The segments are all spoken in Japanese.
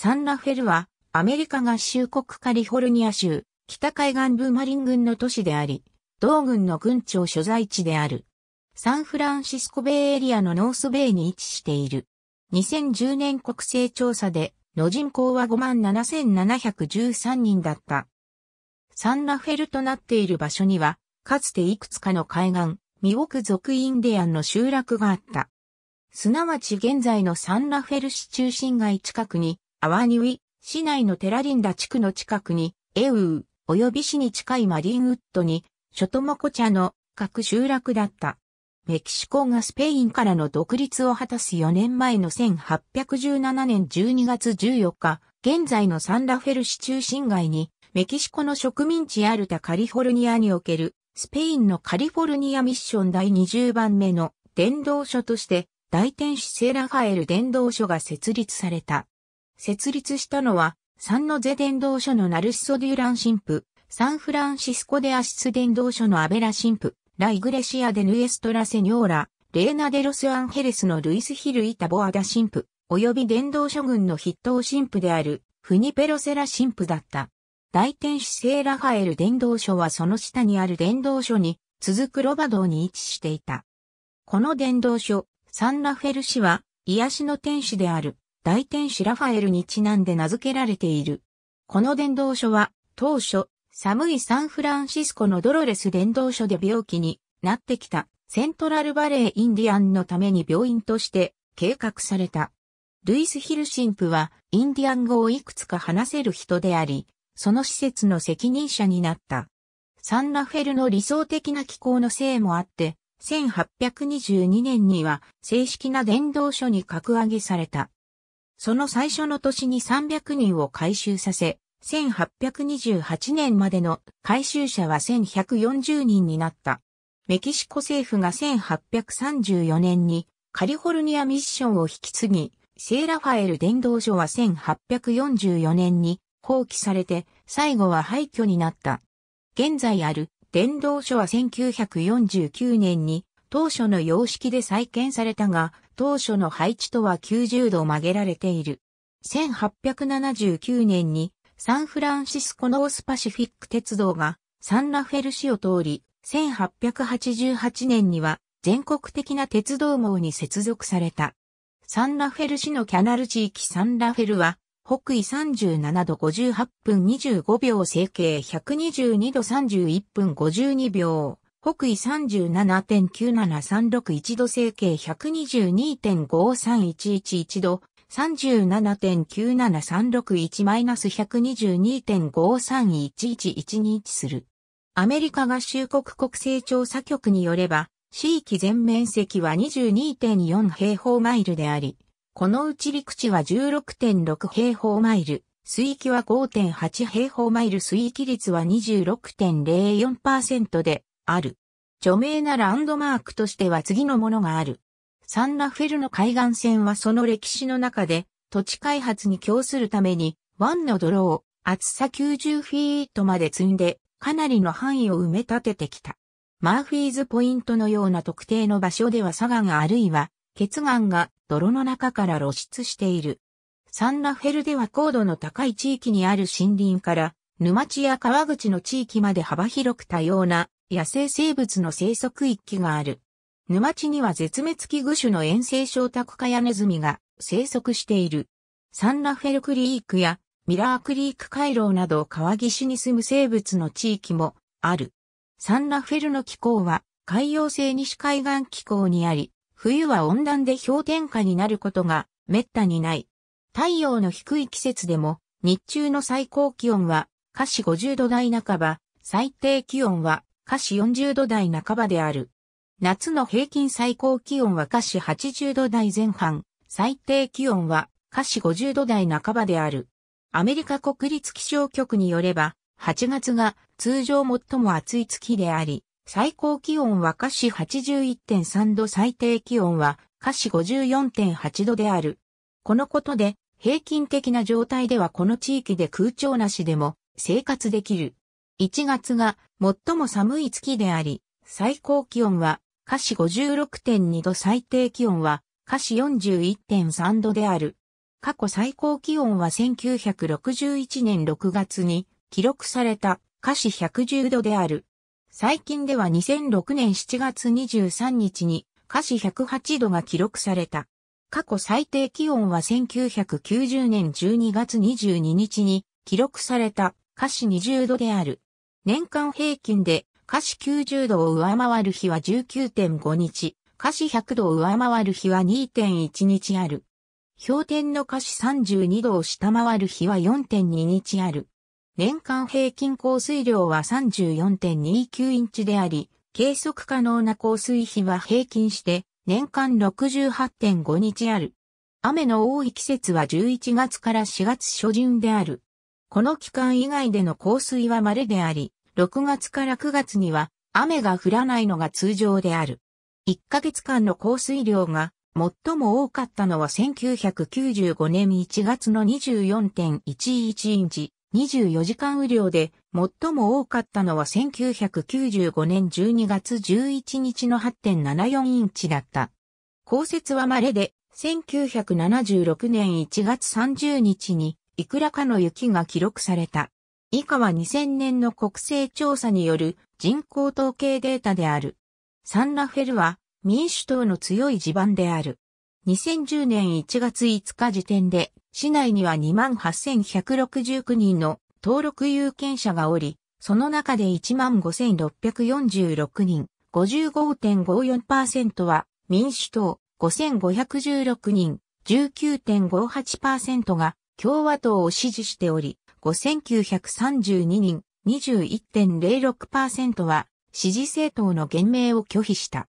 サンラフェルは、アメリカ合衆国カリフォルニア州、北海岸ブーマリン軍の都市であり、同軍の軍庁所在地である。サンフランシスコベイエリアのノースベイに位置している。2010年国勢調査で、の人口は57,713人だった。サンラフェルとなっている場所には、かつていくつかの海岸、ミオク族インディアンの集落があった。すなわち現在のサンラフェル市中心街近くにアワニウィ、市内のテラリンダ地区の近くに、エウー、及び市に近いマリンウッドに、ショトモコチャの各集落だった。メキシコがスペインからの独立を果たす4年前の1817年12月14日、現在のサンラフェル市中心街に、メキシコの植民地アルタカリフォルニアにおける、スペインのカリフォルニアミッション第20番目の伝道所として、大天使セラファエル伝道所が設立された。設立したのは、サンノゼ伝道所のナルシソ・デュラン神父、サンフランシスコ・デ・アシス伝道所のアベラ神父、ライグレシア・デ・ヌエストラ・セニョーラ、レーナ・デ・ロス・アンヘレスのルイス・ヒル・イタ・ボアダ神父、及び伝道諸軍の筆頭神父である、フニペロセラ神父だった。大天使聖ラファエル伝道所はその下にある伝道所に、続くロバ道に位置していた。この伝道所、サンラフェル氏は、癒しの天使である、大天使ラファエルにちなんで名付けられている。この伝道書は、当初、寒いサンフランシスコのドロレス伝道書で病気になってきたセントラルバレーインディアンのために病院として計画された。ルイス・ヒル神父はインディアン語をいくつか話せる人であり、その施設の責任者になった。サンラフェルの理想的な気候のせいもあって、1822年には正式な伝道書に格上げされた。その最初の年に300人を回収させ、1828年までの回収者は1140人になった。メキシコ政府が1834年にカリフォルニアミッションを引き継ぎ、セーラファエル伝道所は1844年に放棄されて、最後は廃墟になった。現在ある伝道所は1949年に当初の様式で再建されたが、当初の配置とは90度曲げられている。1879年にサンフランシスコノースパシフィック鉄道がサンラフェル市を通り、1888年には全国的な鉄道網に接続された。サンラフェル市のキャナル地域サンラフェルは、北緯37度58分25秒、整形122度31分52秒、北緯37.9736 1度整形122.53111度、3 7 9 7 3 6 1 1 2 2 5 3 1 1 1 1 1する。アメリカ合衆国国勢調査局によれば、地域全面積は22.4平方マイルであり、このうち陸地は16.6平方マイル、水域は5.8平方マイル水域率は26.04%で、ある。著名なランドマークとしては次のものがある。サンラフェルの海岸線はその歴史の中で土地開発に供するために湾の泥を厚さ90フィートまで積んでかなりの範囲を埋め立ててきた。マーフィーズポイントのような特定の場所では砂岩あるいは血岩が泥の中から露出している。サンラフェルでは高度の高い地域にある森林から沼地や川口の地域まで幅広く多様な野生生物の生息域がある。沼地には絶滅危惧種の遠征小タクカヤネズミが生息している。サンラフェルクリークやミラークリーク回廊など川岸に住む生物の地域もある。サンラフェルの気候は海洋性西海岸気候にあり、冬は温暖で氷点下になることが滅多にない。太陽の低い季節でも日中の最高気温は下肢50度台半ば、最低気温は下肢40度台半ばである。夏の平均最高気温は下肢80度台前半、最低気温は下肢50度台半ばである。アメリカ国立気象局によれば、8月が通常最も暑い月であり、最高気温は下肢81.3度最低気温は下肢54.8度である。このことで、平均的な状態ではこの地域で空調なしでも生活できる。1月が最も寒い月であり、最高気温は、華氏56.2度最低気温は、華氏41.3度である。過去最高気温は1961年6月に記録された華氏110度である。最近では2006年7月23日に華氏108度が記録された。過去最低気温は1990年12月22日に記録された華氏20度である。年間平均で華氏90度を上回る日は19.5日、華氏100度を上回る日は2.1日ある。氷点の華氏32度を下回る日は4.2日ある。年間平均降水量は34.29インチであり、計測可能な降水比は平均して年間68.5日ある。雨の多い季節は11月から4月初旬である。この期間以外での降水は稀であり、6月から9月には雨が降らないのが通常である。1ヶ月間の降水量が最も多かったのは1995年1月の24.11インチ、24時間雨量で最も多かったのは1995年12月11日の8.74インチだった。降雪は稀で、1976年1月30日にいくらかの雪が記録された。以下は2000年の国勢調査による人口統計データである。サンラフェルは民主党の強い地盤である。2010年1月5日時点で市内には28,169人の登録有権者がおり、その中で15,646人、55.54%は民主党、5,516人、19.58%が共和党を支持しており、5932人、21.06%は支持政党の減名を拒否した。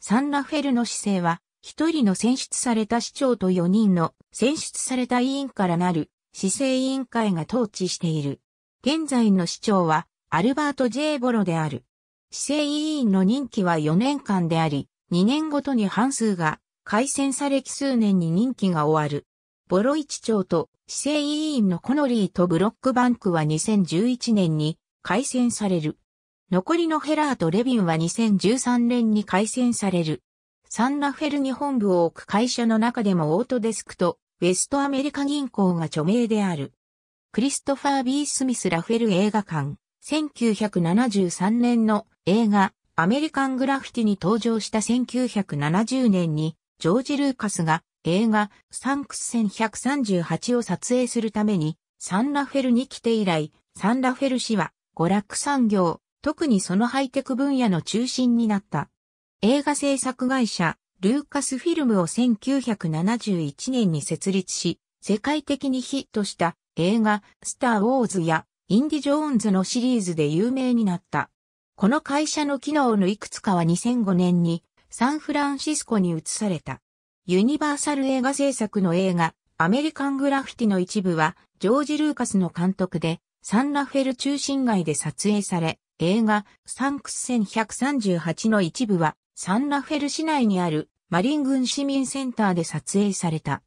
サンラフェルの姿勢は、一人の選出された市長と4人の選出された委員からなる市政委員会が統治している。現在の市長はアルバート・ジェーボロである。市政委員の任期は4年間であり、2年ごとに半数が改選され奇数年に任期が終わる。ボロイチ町と市政委員のコノリーとブロックバンクは2011年に改選される。残りのヘラーとレビンは2013年に改選される。サンラフェルに本部を置く会社の中でもオートデスクとウェストアメリカ銀行が著名である。クリストファー・ビー・スミス・ラフェル映画館、1973年の映画、アメリカン・グラフィティに登場した1970年に、ジョージ・ルーカスが映画サンクス1138を撮影するためにサンラフェルに来て以来、サンラフェル氏は娯楽産業、特にそのハイテク分野の中心になった。映画制作会社、ルーカスフィルムを1971年に設立し、世界的にヒットした映画、スター・ウォーズやインディ・ジョーンズのシリーズで有名になった。この会社の機能のいくつかは2005年にサンフランシスコに移された。ユニバーサル映画制作の映画、アメリカングラフィティの一部は、ジョージ・ルーカスの監督で、サンラフェル中心街で撮影され、映画、サンクス1138の一部は、サンラフェル市内にある、マリン郡市民センターで撮影された。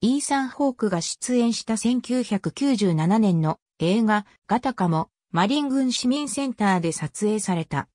イーサン・ホークが出演した1997年の映画、ガタカも、マリン郡市民センターで撮影された。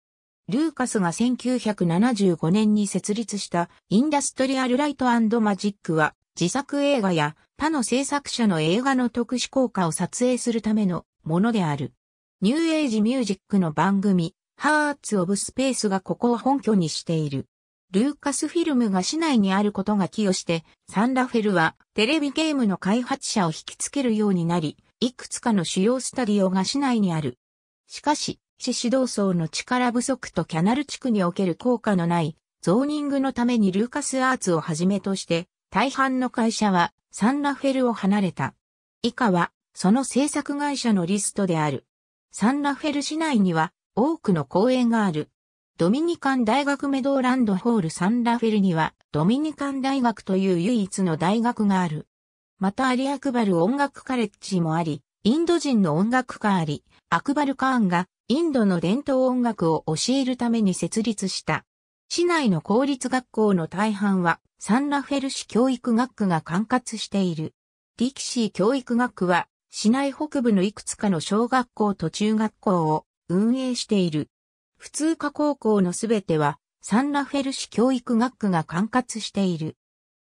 ルーカスが1975年に設立したインダストリアルライトマジックは自作映画や他の制作者の映画の特殊効果を撮影するためのものである。ニューエイジミュージックの番組ハーツ・オブ・スペースがここを本拠にしている。ルーカスフィルムが市内にあることが寄与して、サンラフェルはテレビゲームの開発者を引きつけるようになり、いくつかの主要スタディオが市内にある。しかし、市指導層の力不足とキャナル地区における効果のないゾーニングのためにルーカスアーツをはじめとして大半の会社はサンラフェルを離れた。以下はその制作会社のリストである。サンラフェル市内には多くの公園がある。ドミニカン大学メドーランドホールサンラフェルにはドミニカン大学という唯一の大学がある。またアリ・アクバル音楽カレッジもあり、インド人の音楽家あり、アクバル・カーンがインドの伝統音楽を教えるために設立した。市内の公立学校の大半はサンラフェル市教育学区が管轄している。ディキシー教育学区は市内北部のいくつかの小学校と中学校を運営している。普通科高校のすべてはサンラフェル市教育学区が管轄している。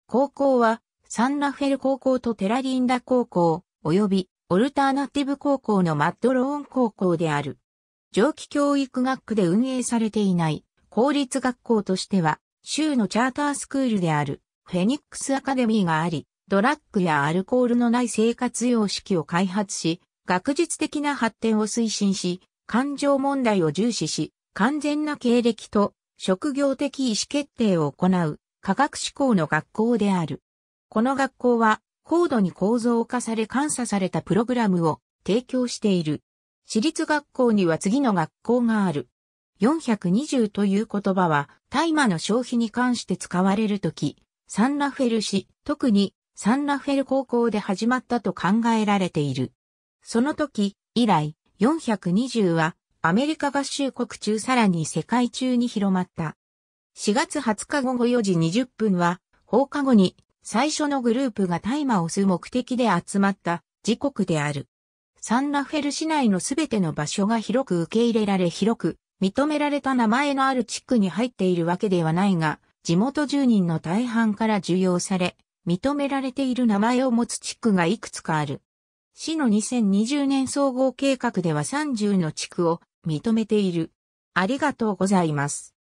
高校はサンラフェル高校とテラリンダ高校及びオルターナティブ高校のマッドローン高校である。上記教育学区で運営されていない公立学校としては、州のチャータースクールであるフェニックスアカデミーがあり、ドラッグやアルコールのない生活様式を開発し、学術的な発展を推進し、感情問題を重視し、完全な経歴と職業的意思決定を行う科学志向の学校である。この学校は高度に構造化され監査されたプログラムを提供している。私立学校には次の学校がある。420という言葉は、大麻の消費に関して使われるとき、サンラフェル市、特にサンラフェル高校で始まったと考えられている。その時、以来、420は、アメリカ合衆国中さらに世界中に広まった。4月20日午後4時20分は、放課後に最初のグループが大麻を吸う目的で集まった時刻である。サンラフェル市内のすべての場所が広く受け入れられ広く認められた名前のある地区に入っているわけではないが、地元住人の大半から受容され、認められている名前を持つ地区がいくつかある。市の2020年総合計画では30の地区を認めている。ありがとうございます。